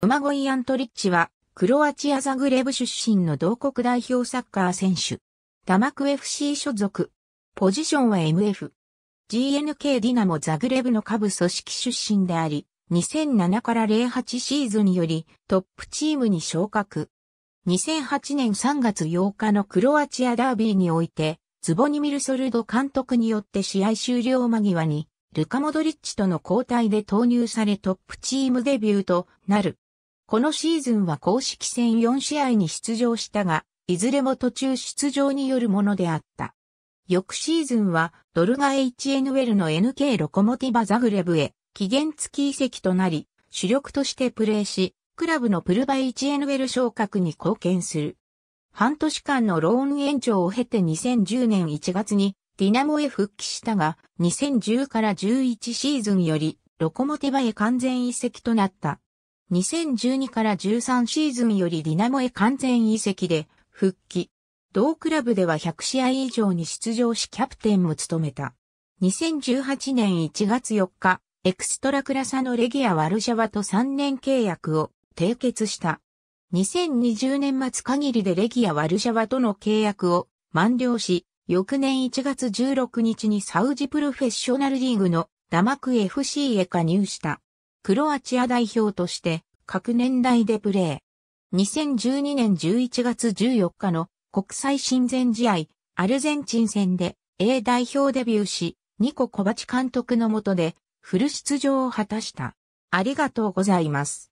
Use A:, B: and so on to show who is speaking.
A: ウマゴイ・アントリッチは、クロアチアザグレブ出身の同国代表サッカー選手。ダマク FC 所属。ポジションは MF。GNK ディナモザグレブの下部組織出身であり、2007から08シーズンよりトップチームに昇格。2008年3月8日のクロアチアダービーにおいて、ズボニミルソルド監督によって試合終了間際に、ルカ・モドリッチとの交代で投入されトップチームデビューとなる。このシーズンは公式戦4試合に出場したが、いずれも途中出場によるものであった。翌シーズンは、ドルガ HNL の NK ロコモティバザグレブへ、期限付き移籍となり、主力としてプレーし、クラブのプルバ HNL 昇格に貢献する。半年間のローン延長を経て2010年1月に、ディナモへ復帰したが、2010から11シーズンより、ロコモティバへ完全移籍となった。2012から13シーズンよりディナモへ完全移籍で復帰。同クラブでは100試合以上に出場しキャプテンも務めた。2018年1月4日、エクストラクラサのレギア・ワルシャワと3年契約を締結した。2020年末限りでレギア・ワルシャワとの契約を満了し、翌年1月16日にサウジプロフェッショナルリーグのダマク FC へ加入した。クロアチア代表として各年代でプレー。2012年11月14日の国際親善試合アルゼンチン戦で A 代表デビューし、ニコ・コバチ監督のもとでフル出場を果たした。ありがとうございます。